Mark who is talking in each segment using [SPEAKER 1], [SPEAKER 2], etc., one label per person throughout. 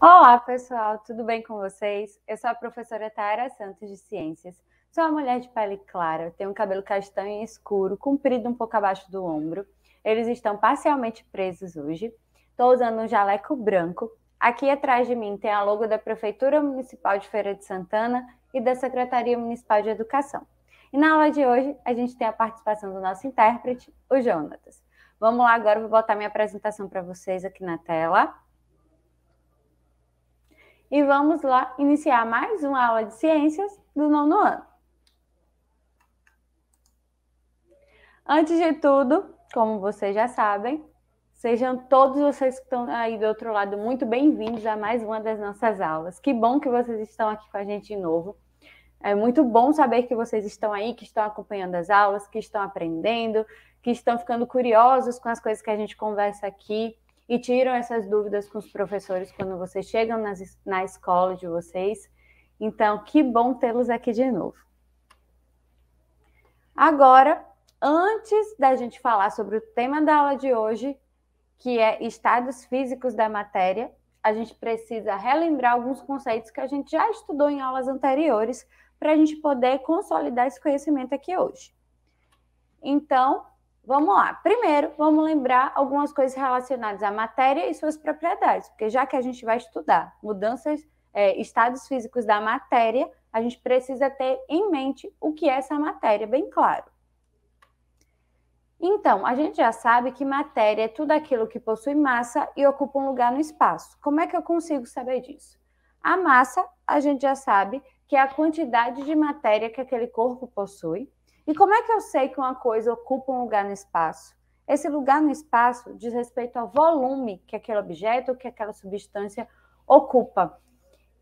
[SPEAKER 1] Olá, pessoal, tudo bem com vocês? Eu sou a professora Tara Santos de Ciências. Sou uma mulher de pele clara, tenho um cabelo castanho escuro, comprido um pouco abaixo do ombro. Eles estão parcialmente presos hoje. Estou usando um jaleco branco. Aqui atrás de mim tem a logo da Prefeitura Municipal de Feira de Santana e da Secretaria Municipal de Educação. E na aula de hoje, a gente tem a participação do nosso intérprete, o Jonatas. Vamos lá agora, vou botar minha apresentação para vocês aqui na tela e vamos lá iniciar mais uma aula de ciências do nono ano. Antes de tudo, como vocês já sabem, sejam todos vocês que estão aí do outro lado muito bem-vindos a mais uma das nossas aulas. Que bom que vocês estão aqui com a gente de novo. É muito bom saber que vocês estão aí, que estão acompanhando as aulas, que estão aprendendo, que estão ficando curiosos com as coisas que a gente conversa aqui e tiram essas dúvidas com os professores quando vocês chegam nas, na escola de vocês. Então, que bom tê-los aqui de novo. Agora, antes da gente falar sobre o tema da aula de hoje, que é estados físicos da matéria, a gente precisa relembrar alguns conceitos que a gente já estudou em aulas anteriores para a gente poder consolidar esse conhecimento aqui hoje. Então, Vamos lá. Primeiro, vamos lembrar algumas coisas relacionadas à matéria e suas propriedades, porque já que a gente vai estudar mudanças, é, estados físicos da matéria, a gente precisa ter em mente o que é essa matéria, bem claro. Então, a gente já sabe que matéria é tudo aquilo que possui massa e ocupa um lugar no espaço. Como é que eu consigo saber disso? A massa, a gente já sabe que é a quantidade de matéria que aquele corpo possui, e como é que eu sei que uma coisa ocupa um lugar no espaço? Esse lugar no espaço diz respeito ao volume que aquele objeto, que aquela substância ocupa.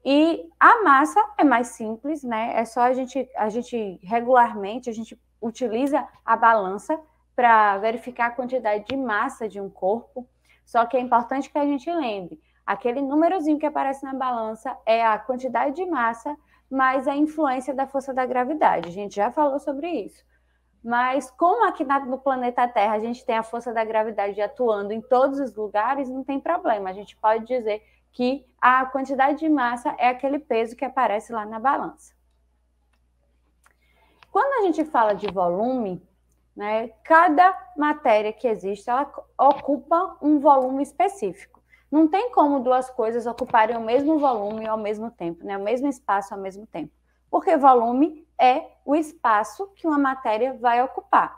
[SPEAKER 1] E a massa é mais simples, né? É só a gente, a gente regularmente, a gente utiliza a balança para verificar a quantidade de massa de um corpo. Só que é importante que a gente lembre, aquele númerozinho que aparece na balança é a quantidade de massa mas a influência da força da gravidade. A gente já falou sobre isso. Mas como aqui no planeta Terra a gente tem a força da gravidade atuando em todos os lugares, não tem problema. A gente pode dizer que a quantidade de massa é aquele peso que aparece lá na balança. Quando a gente fala de volume, né, cada matéria que existe, ela ocupa um volume específico. Não tem como duas coisas ocuparem o mesmo volume ao mesmo tempo, né? o mesmo espaço ao mesmo tempo, porque volume é o espaço que uma matéria vai ocupar.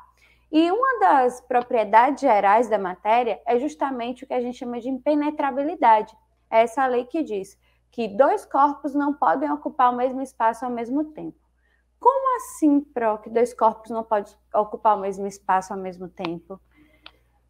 [SPEAKER 1] E uma das propriedades gerais da matéria é justamente o que a gente chama de impenetrabilidade. É essa lei que diz que dois corpos não podem ocupar o mesmo espaço ao mesmo tempo. Como assim, Pro, que dois corpos não podem ocupar o mesmo espaço ao mesmo tempo?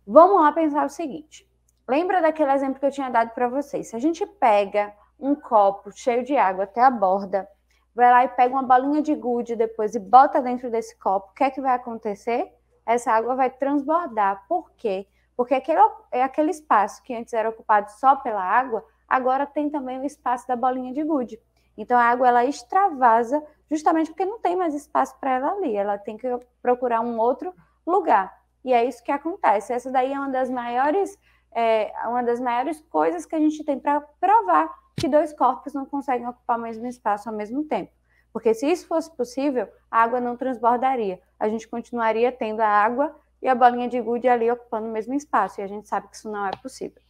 [SPEAKER 1] Vamos lá pensar o seguinte: Lembra daquele exemplo que eu tinha dado para vocês? Se a gente pega um copo cheio de água até a borda, vai lá e pega uma bolinha de gude depois e bota dentro desse copo, o que é que vai acontecer? Essa água vai transbordar. Por quê? Porque aquele, é aquele espaço que antes era ocupado só pela água, agora tem também o espaço da bolinha de gude. Então a água ela extravasa justamente porque não tem mais espaço para ela ali, ela tem que procurar um outro lugar. E é isso que acontece. Essa daí é uma das maiores é uma das maiores coisas que a gente tem para provar que dois corpos não conseguem ocupar o mesmo espaço ao mesmo tempo. Porque se isso fosse possível, a água não transbordaria. A gente continuaria tendo a água e a bolinha de gude ali ocupando o mesmo espaço, e a gente sabe que isso não é possível.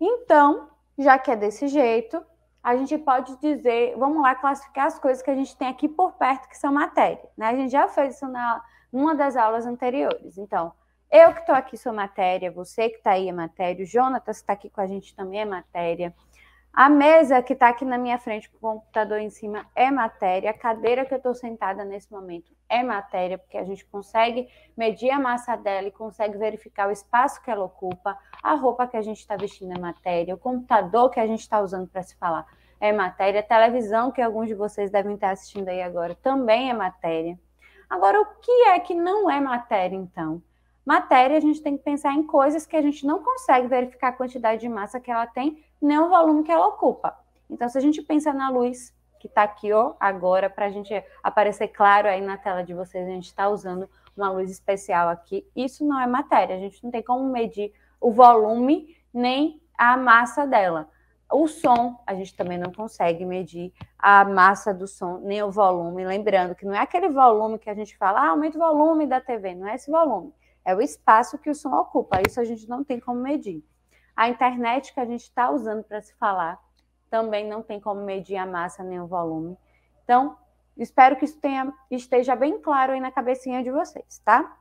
[SPEAKER 1] Então, já que é desse jeito, a gente pode dizer, vamos lá classificar as coisas que a gente tem aqui por perto que são matéria, né? A gente já fez isso na uma das aulas anteriores. Então, eu que estou aqui sou matéria, você que está aí é matéria, o Jonatas que está aqui com a gente também é matéria. A mesa que está aqui na minha frente com o computador em cima é matéria. A cadeira que eu estou sentada nesse momento é matéria, porque a gente consegue medir a massa dela e consegue verificar o espaço que ela ocupa. A roupa que a gente está vestindo é matéria. O computador que a gente está usando para se falar é matéria. A televisão que alguns de vocês devem estar assistindo aí agora também é matéria. Agora, o que é que não é matéria, então? matéria, a gente tem que pensar em coisas que a gente não consegue verificar a quantidade de massa que ela tem, nem o volume que ela ocupa. Então, se a gente pensa na luz, que está aqui ó, agora, para a gente aparecer claro aí na tela de vocês, a gente está usando uma luz especial aqui. Isso não é matéria, a gente não tem como medir o volume nem a massa dela. O som, a gente também não consegue medir a massa do som, nem o volume. Lembrando que não é aquele volume que a gente fala, ah, aumenta o volume da TV, não é esse volume é o espaço que o som ocupa. Isso a gente não tem como medir. A internet que a gente está usando para se falar também não tem como medir a massa nem o volume. Então, espero que isso tenha, esteja bem claro aí na cabecinha de vocês, tá?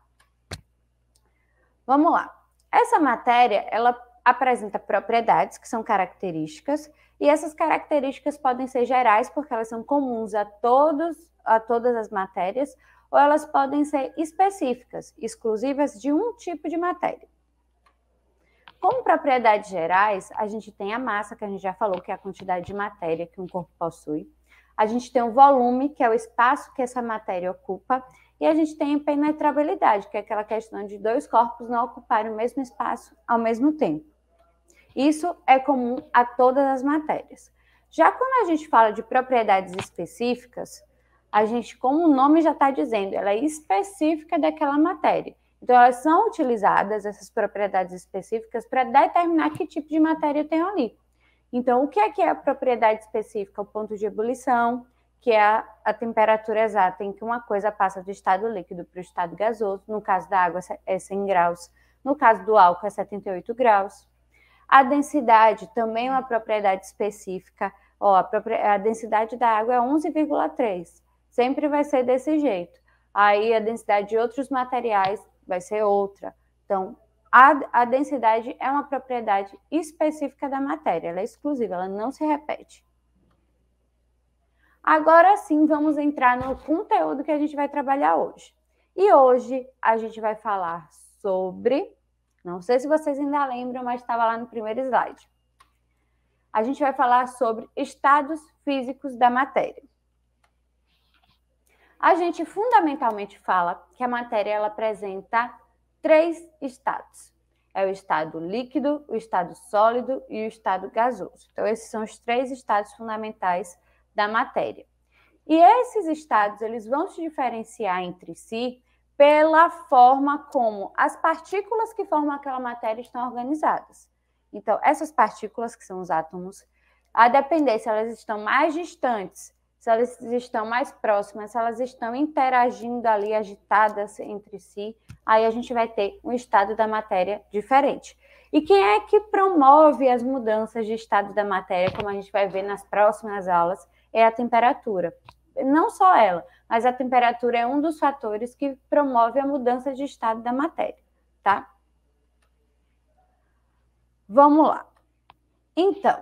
[SPEAKER 1] Vamos lá. Essa matéria, ela apresenta propriedades, que são características, e essas características podem ser gerais, porque elas são comuns a todos, a todas as matérias, ou elas podem ser específicas, exclusivas de um tipo de matéria. Como propriedades gerais, a gente tem a massa, que a gente já falou, que é a quantidade de matéria que um corpo possui. A gente tem o volume, que é o espaço que essa matéria ocupa. E a gente tem a penetrabilidade, que é aquela questão de dois corpos não ocuparem o mesmo espaço ao mesmo tempo. Isso é comum a todas as matérias. Já quando a gente fala de propriedades específicas, a gente, como o nome já está dizendo, ela é específica daquela matéria. Então, elas são utilizadas, essas propriedades específicas, para determinar que tipo de matéria eu tenho ali. Então, o que é que é a propriedade específica? O ponto de ebulição, que é a, a temperatura exata em que uma coisa passa do estado líquido para o estado gasoso. No caso da água, é 100 graus. No caso do álcool, é 78 graus. A densidade também é uma propriedade específica. Ó, a, a densidade da água é 11,3 sempre vai ser desse jeito. Aí a densidade de outros materiais vai ser outra. Então, a, a densidade é uma propriedade específica da matéria, ela é exclusiva, ela não se repete. Agora sim, vamos entrar no conteúdo que a gente vai trabalhar hoje. E hoje a gente vai falar sobre. Não sei se vocês ainda lembram, mas estava lá no primeiro slide. A gente vai falar sobre estados físicos da matéria a gente fundamentalmente fala que a matéria ela apresenta três estados. É o estado líquido, o estado sólido e o estado gasoso. Então esses são os três estados fundamentais da matéria. E esses estados eles vão se diferenciar entre si pela forma como as partículas que formam aquela matéria estão organizadas. Então, essas partículas, que são os átomos, a depender se elas estão mais distantes se elas estão mais próximas, se elas estão interagindo ali, agitadas entre si, aí a gente vai ter um estado da matéria diferente. E quem é que promove as mudanças de estado da matéria, como a gente vai ver nas próximas aulas, é a temperatura. Não só ela, mas a temperatura é um dos fatores que promove a mudança de estado da matéria, tá? Vamos lá. Então,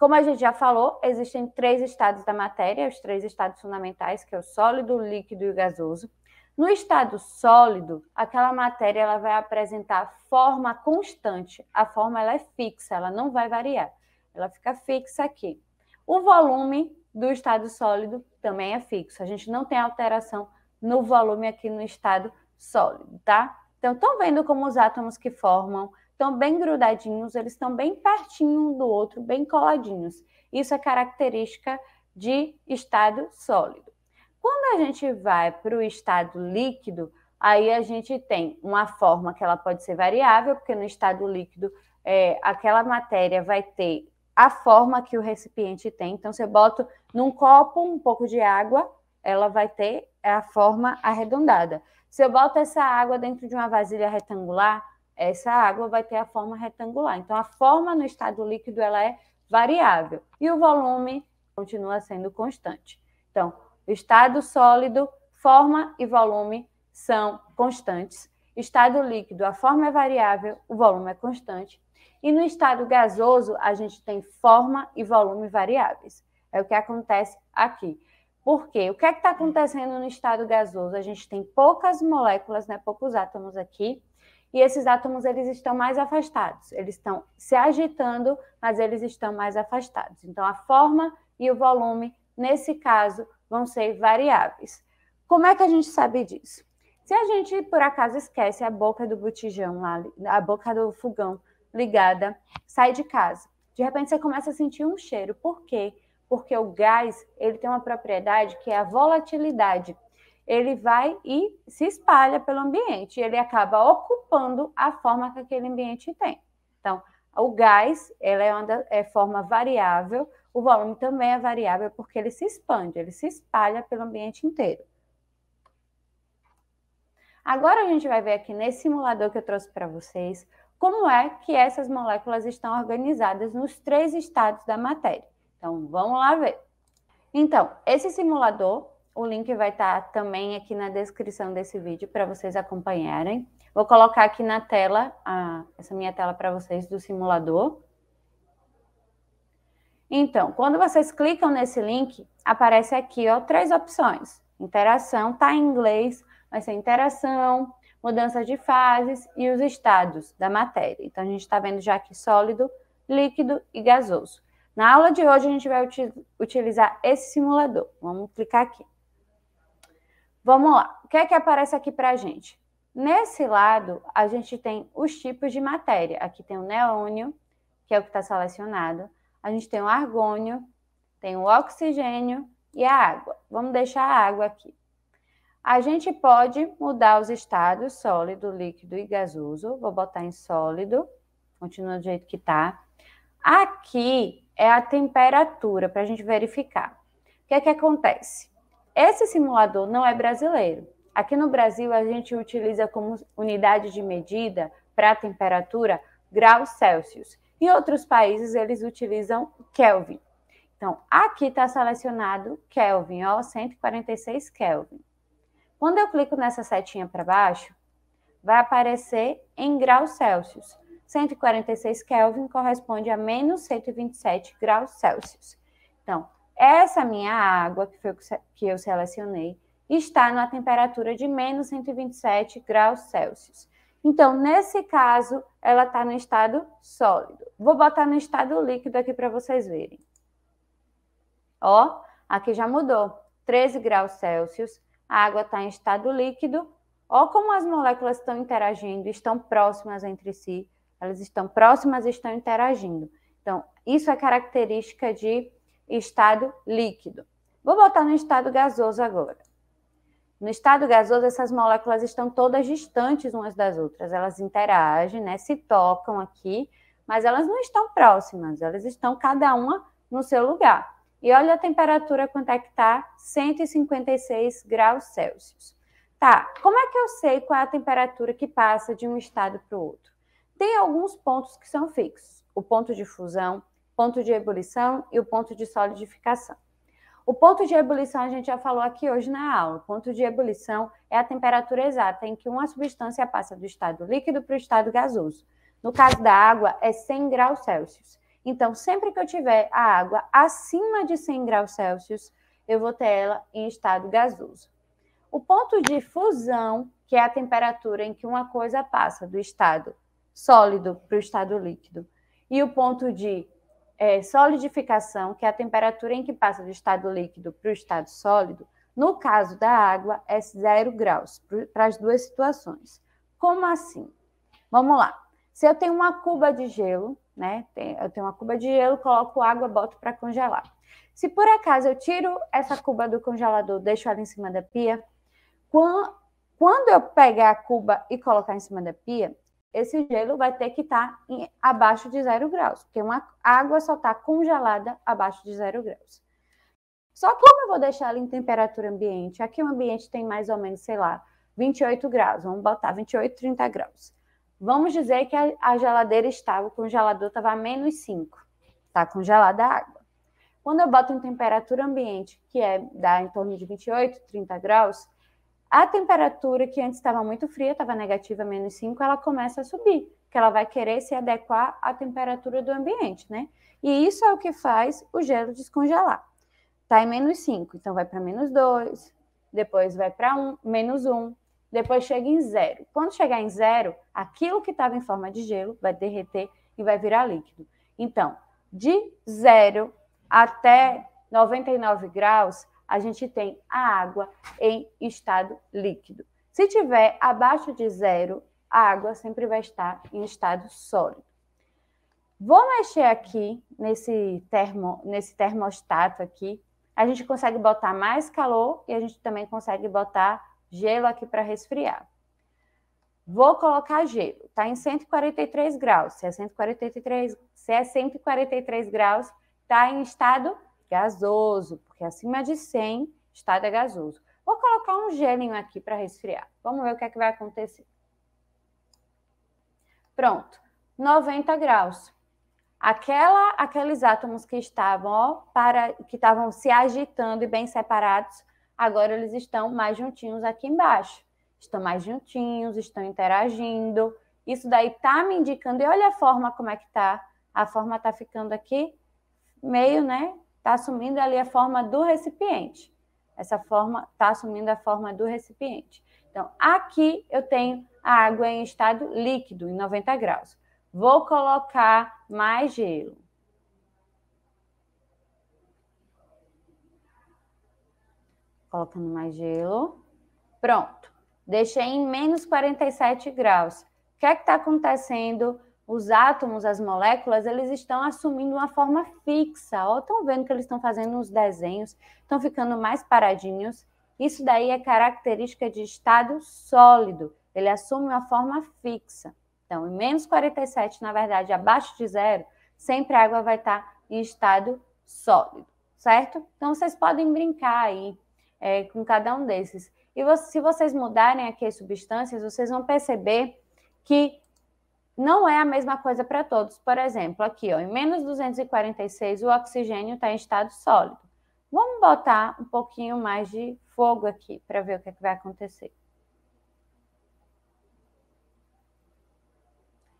[SPEAKER 1] como a gente já falou, existem três estados da matéria, os três estados fundamentais, que é o sólido, o líquido e o gasoso. No estado sólido, aquela matéria ela vai apresentar forma constante. A forma ela é fixa, ela não vai variar. Ela fica fixa aqui. O volume do estado sólido também é fixo. A gente não tem alteração no volume aqui no estado sólido, tá? Então, estão vendo como os átomos que formam estão bem grudadinhos, eles estão bem pertinho um do outro, bem coladinhos. Isso é característica de estado sólido. Quando a gente vai para o estado líquido, aí a gente tem uma forma que ela pode ser variável, porque no estado líquido é, aquela matéria vai ter a forma que o recipiente tem. Então, se eu boto num copo um pouco de água, ela vai ter a forma arredondada. Se eu boto essa água dentro de uma vasilha retangular, essa água vai ter a forma retangular. Então, a forma no estado líquido ela é variável e o volume continua sendo constante. Então, estado sólido, forma e volume são constantes. Estado líquido, a forma é variável, o volume é constante. E no estado gasoso, a gente tem forma e volume variáveis. É o que acontece aqui. Por quê? O que é está acontecendo no estado gasoso? A gente tem poucas moléculas, né, poucos átomos aqui, e esses átomos eles estão mais afastados, eles estão se agitando, mas eles estão mais afastados. Então a forma e o volume nesse caso vão ser variáveis. Como é que a gente sabe disso? Se a gente por acaso esquece a boca do botijão lá, a boca do fogão ligada, sai de casa, de repente você começa a sentir um cheiro. Por quê? Porque o gás ele tem uma propriedade que é a volatilidade ele vai e se espalha pelo ambiente, ele acaba ocupando a forma que aquele ambiente tem. Então, o gás ela é, uma, é forma variável, o volume também é variável porque ele se expande, ele se espalha pelo ambiente inteiro. Agora a gente vai ver aqui nesse simulador que eu trouxe para vocês como é que essas moléculas estão organizadas nos três estados da matéria. Então, vamos lá ver. Então, esse simulador o link vai estar tá também aqui na descrição desse vídeo para vocês acompanharem. Vou colocar aqui na tela, a, essa minha tela para vocês do simulador. Então, quando vocês clicam nesse link, aparece aqui ó, três opções. Interação, tá em inglês, vai ser interação, mudança de fases e os estados da matéria. Então, a gente está vendo já aqui sólido, líquido e gasoso. Na aula de hoje, a gente vai utilizar esse simulador. Vamos clicar aqui. Vamos lá. O que é que aparece aqui para a gente? Nesse lado, a gente tem os tipos de matéria. Aqui tem o neônio, que é o que está selecionado. A gente tem o argônio, tem o oxigênio e a água. Vamos deixar a água aqui. A gente pode mudar os estados sólido, líquido e gasoso. Vou botar em sólido, continua do jeito que está. Aqui é a temperatura para a gente verificar. O que é que acontece? Esse simulador não é brasileiro. Aqui no Brasil, a gente utiliza como unidade de medida para a temperatura graus Celsius. Em outros países, eles utilizam Kelvin. Então, aqui está selecionado Kelvin, ó, 146 Kelvin. Quando eu clico nessa setinha para baixo, vai aparecer em graus Celsius. 146 Kelvin corresponde a menos 127 graus Celsius. Então, essa minha água, que foi que eu selecionei, está na temperatura de menos 127 graus Celsius. Então, nesse caso, ela está no estado sólido. Vou botar no estado líquido aqui para vocês verem. Ó, aqui já mudou. 13 graus Celsius, a água está em estado líquido. Ó como as moléculas estão interagindo, estão próximas entre si. Elas estão próximas e estão interagindo. Então, isso é característica de estado líquido. Vou botar no estado gasoso agora. No estado gasoso, essas moléculas estão todas distantes umas das outras, elas interagem, né, se tocam aqui, mas elas não estão próximas, elas estão cada uma no seu lugar. E olha a temperatura quanto é que está, 156 graus Celsius. Tá, como é que eu sei qual é a temperatura que passa de um estado para o outro? Tem alguns pontos que são fixos. O ponto de fusão, ponto de ebulição e o ponto de solidificação. O ponto de ebulição a gente já falou aqui hoje na aula. O ponto de ebulição é a temperatura exata em que uma substância passa do estado líquido para o estado gasoso. No caso da água, é 100 graus Celsius. Então, sempre que eu tiver a água acima de 100 graus Celsius, eu vou ter ela em estado gasoso. O ponto de fusão, que é a temperatura em que uma coisa passa do estado sólido para o estado líquido, e o ponto de é, solidificação, que é a temperatura em que passa do estado líquido para o estado sólido, no caso da água, é zero graus para as duas situações. Como assim? Vamos lá. Se eu tenho uma cuba de gelo, né? Eu tenho uma cuba de gelo, coloco água, boto para congelar. Se por acaso eu tiro essa cuba do congelador, deixo ela em cima da pia, quando eu pegar a cuba e colocar em cima da pia, esse gelo vai ter que estar tá em, abaixo de zero graus, porque uma água só está congelada abaixo de zero graus. Só como eu vou deixar ela em temperatura ambiente? Aqui o ambiente tem mais ou menos, sei lá, 28 graus, vamos botar 28, 30 graus. Vamos dizer que a, a geladeira estava, o congelador estava a menos 5, está congelada a água. Quando eu boto em temperatura ambiente, que é dá em torno de 28, 30 graus, a temperatura que antes estava muito fria, estava negativa, menos 5, ela começa a subir, que ela vai querer se adequar à temperatura do ambiente, né? E isso é o que faz o gelo descongelar. Tá em menos 5, então vai para menos 2, depois vai para um, menos 1, um, depois chega em zero. Quando chegar em zero, aquilo que estava em forma de gelo vai derreter e vai virar líquido. Então, de zero até 99 graus, a gente tem a água em estado líquido. Se tiver abaixo de zero, a água sempre vai estar em estado sólido. Vou mexer aqui nesse, termo, nesse termostato aqui. A gente consegue botar mais calor e a gente também consegue botar gelo aqui para resfriar. Vou colocar gelo. Está em 143 graus. Se é 143, se é 143 graus, está em estado gasoso, porque acima de 100 estado é gasoso. Vou colocar um gelinho aqui para resfriar. Vamos ver o que é que vai acontecer. Pronto, 90 graus. Aquela, aqueles átomos que estavam ó, para que estavam se agitando e bem separados, agora eles estão mais juntinhos aqui embaixo. Estão mais juntinhos, estão interagindo. Isso daí está me indicando. E olha a forma como é que está. A forma está ficando aqui meio, né, está assumindo ali a forma do recipiente. Essa forma está assumindo a forma do recipiente. Então, aqui eu tenho a água em estado líquido, em 90 graus. Vou colocar mais gelo. Colocando mais gelo. Pronto. Deixei em menos 47 graus. O que é que está acontecendo? os átomos, as moléculas, eles estão assumindo uma forma fixa, ou estão vendo que eles estão fazendo uns desenhos, estão ficando mais paradinhos. Isso daí é característica de estado sólido, ele assume uma forma fixa. Então, em menos 47, na verdade, abaixo de zero, sempre a água vai estar tá em estado sólido, certo? Então, vocês podem brincar aí é, com cada um desses. E se vocês mudarem aqui as substâncias, vocês vão perceber que não é a mesma coisa para todos. Por exemplo, aqui, ó, em menos 246, o oxigênio está em estado sólido. Vamos botar um pouquinho mais de fogo aqui para ver o que, é que vai acontecer.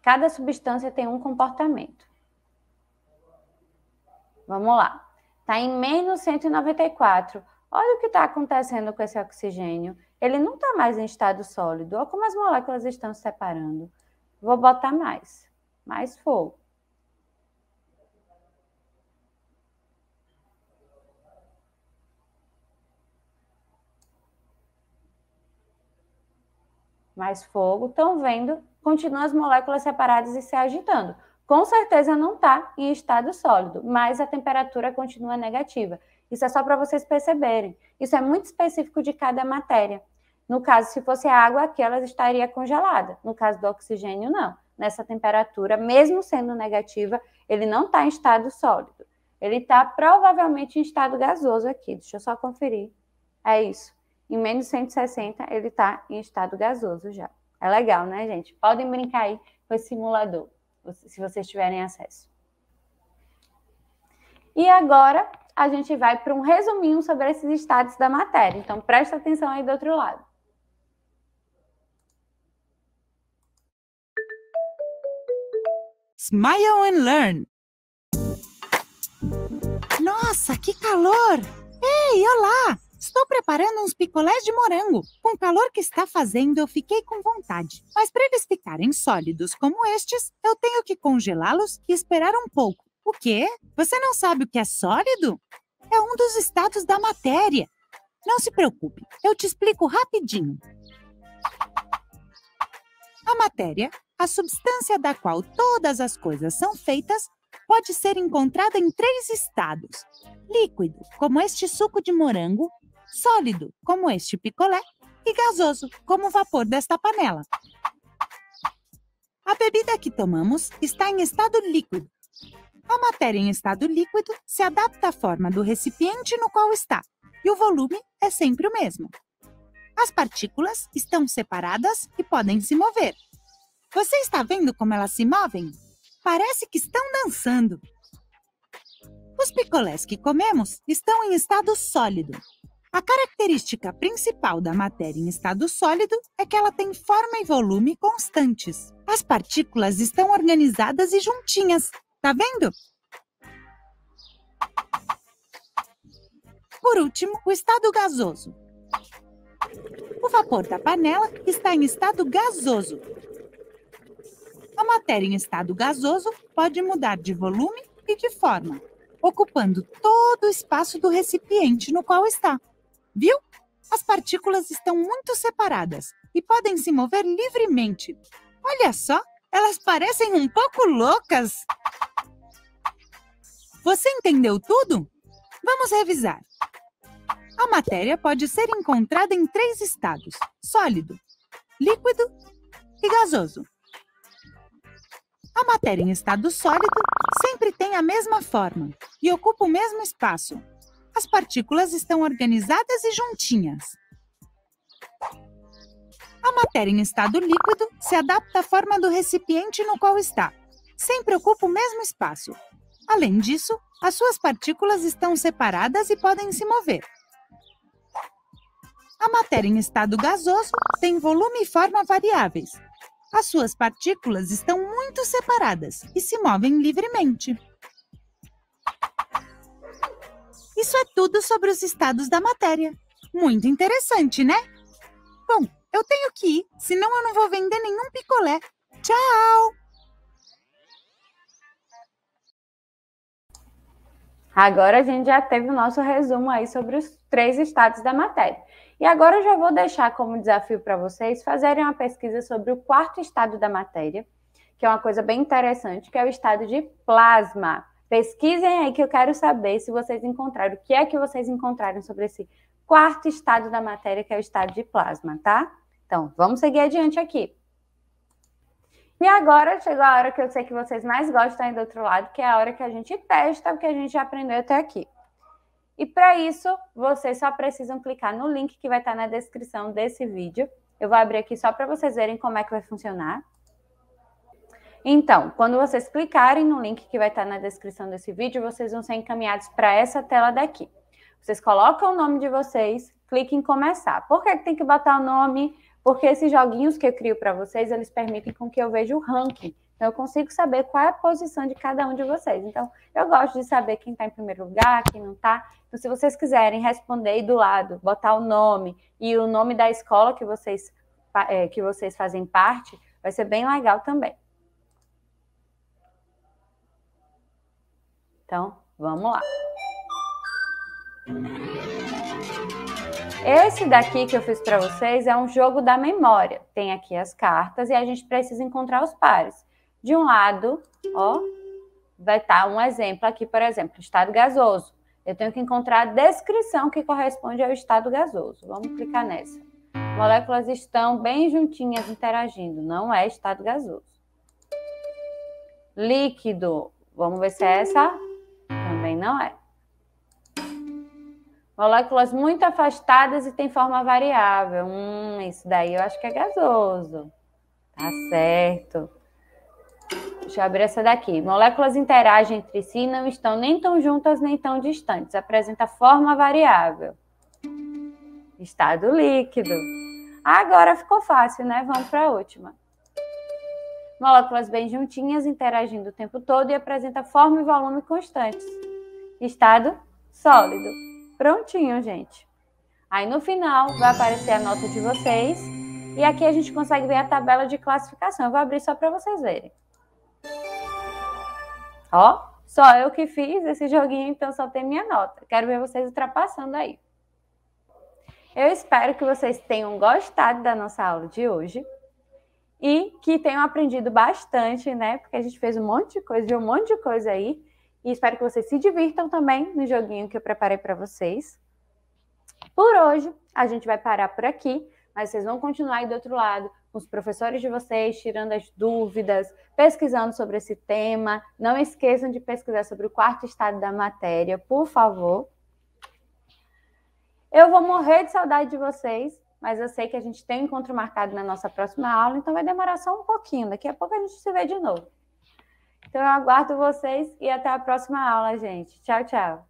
[SPEAKER 1] Cada substância tem um comportamento. Vamos lá. Está em menos 194. Olha o que está acontecendo com esse oxigênio. Ele não está mais em estado sólido. Olha como as moléculas estão se separando. Vou botar mais, mais fogo. Mais fogo. Estão vendo? Continuam as moléculas separadas e se agitando. Com certeza não está em estado sólido, mas a temperatura continua negativa. Isso é só para vocês perceberem. Isso é muito específico de cada matéria. No caso, se fosse a água aqui, ela estaria congelada. No caso do oxigênio, não. Nessa temperatura, mesmo sendo negativa, ele não está em estado sólido. Ele está provavelmente em estado gasoso aqui. Deixa eu só conferir. É isso. Em menos 160, ele está em estado gasoso já. É legal, né, gente? Podem brincar aí com esse simulador, se vocês tiverem acesso. E agora, a gente vai para um resuminho sobre esses estados da matéria. Então, presta atenção aí do outro lado.
[SPEAKER 2] Smile and Learn. Nossa, que calor! Ei, olá! Estou preparando uns picolés de morango. Com o calor que está fazendo, eu fiquei com vontade. Mas para eles ficarem sólidos como estes, eu tenho que congelá-los e esperar um pouco. O quê? Você não sabe o que é sólido? É um dos estados da matéria. Não se preocupe, eu te explico rapidinho. A matéria a substância da qual todas as coisas são feitas pode ser encontrada em três estados: líquido, como este suco de morango, sólido, como este picolé, e gasoso, como o vapor desta panela. A bebida que tomamos está em estado líquido. A matéria em estado líquido se adapta à forma do recipiente no qual está, e o volume é sempre o mesmo. As partículas estão separadas e podem se mover. Você está vendo como elas se movem? Parece que estão dançando. Os picolés que comemos estão em estado sólido. A característica principal da matéria em estado sólido é que ela tem forma e volume constantes. As partículas estão organizadas e juntinhas, tá vendo? Por último, o estado gasoso. O vapor da panela está em estado gasoso, a matéria em estado gasoso pode mudar de volume e de forma, ocupando todo o espaço do recipiente no qual está. Viu? As partículas estão muito separadas e podem se mover livremente. Olha só, elas parecem um pouco loucas. Você entendeu tudo? Vamos revisar. A matéria pode ser encontrada em três estados: sólido, líquido e gasoso. A matéria em estado sólido sempre tem a mesma forma e ocupa o mesmo espaço. As partículas estão organizadas e juntinhas. A matéria em estado líquido se adapta à forma do recipiente no qual está. Sempre ocupa o mesmo espaço. Além disso, as suas partículas estão separadas e podem se mover. A matéria em estado gasoso tem volume e forma variáveis. As suas partículas estão muito separadas e se movem livremente. Isso é tudo sobre os estados da matéria. Muito interessante, né? Bom, eu tenho que ir, senão eu não vou vender nenhum picolé. Tchau!
[SPEAKER 1] Agora a gente já teve o nosso resumo aí sobre os três estados da matéria. E agora eu já vou deixar como desafio para vocês fazerem uma pesquisa sobre o quarto estado da matéria, que é uma coisa bem interessante, que é o estado de plasma. Pesquisem aí que eu quero saber se vocês encontraram, o que é que vocês encontraram sobre esse quarto estado da matéria, que é o estado de plasma, tá? Então, vamos seguir adiante aqui. E agora chegou a hora que eu sei que vocês mais gostam aí do outro lado, que é a hora que a gente testa o que a gente já aprendeu até aqui. E para isso, vocês só precisam clicar no link que vai estar tá na descrição desse vídeo. Eu vou abrir aqui só para vocês verem como é que vai funcionar. Então, quando vocês clicarem no link que vai estar tá na descrição desse vídeo, vocês vão ser encaminhados para essa tela daqui. Vocês colocam o nome de vocês, cliquem em começar. Por que, tem que botar o nome? Porque esses joguinhos que eu crio para vocês, eles permitem com que eu veja o ranking então, eu consigo saber qual é a posição de cada um de vocês. Então, eu gosto de saber quem está em primeiro lugar, quem não está. Então, se vocês quiserem responder aí do lado, botar o nome e o nome da escola que vocês, é, que vocês fazem parte, vai ser bem legal também. Então, vamos lá. Esse daqui que eu fiz para vocês é um jogo da memória. Tem aqui as cartas e a gente precisa encontrar os pares. De um lado, ó, vai estar tá um exemplo aqui, por exemplo, estado gasoso. Eu tenho que encontrar a descrição que corresponde ao estado gasoso. Vamos clicar nessa. Moléculas estão bem juntinhas interagindo, não é estado gasoso. Líquido, vamos ver se é essa? Também não é. Moléculas muito afastadas e tem forma variável. Hum, isso daí eu acho que é gasoso. Tá certo. Deixa eu abrir essa daqui. Moléculas interagem entre si e não estão nem tão juntas nem tão distantes. Apresenta forma variável. Estado líquido. Agora ficou fácil, né? Vamos para a última. Moléculas bem juntinhas interagindo o tempo todo e apresenta forma e volume constantes. Estado sólido. Prontinho, gente. Aí no final vai aparecer a nota de vocês e aqui a gente consegue ver a tabela de classificação. Eu vou abrir só para vocês verem. Ó, só eu que fiz esse joguinho, então só tem minha nota. Quero ver vocês ultrapassando aí. Eu espero que vocês tenham gostado da nossa aula de hoje e que tenham aprendido bastante, né? Porque a gente fez um monte de coisa, viu um monte de coisa aí. E espero que vocês se divirtam também no joguinho que eu preparei para vocês. Por hoje, a gente vai parar por aqui, mas vocês vão continuar aí do outro lado com os professores de vocês, tirando as dúvidas, pesquisando sobre esse tema. Não esqueçam de pesquisar sobre o quarto estado da matéria, por favor. Eu vou morrer de saudade de vocês, mas eu sei que a gente tem um encontro marcado na nossa próxima aula, então vai demorar só um pouquinho. Daqui a pouco a gente se vê de novo. Então eu aguardo vocês e até a próxima aula, gente. Tchau, tchau.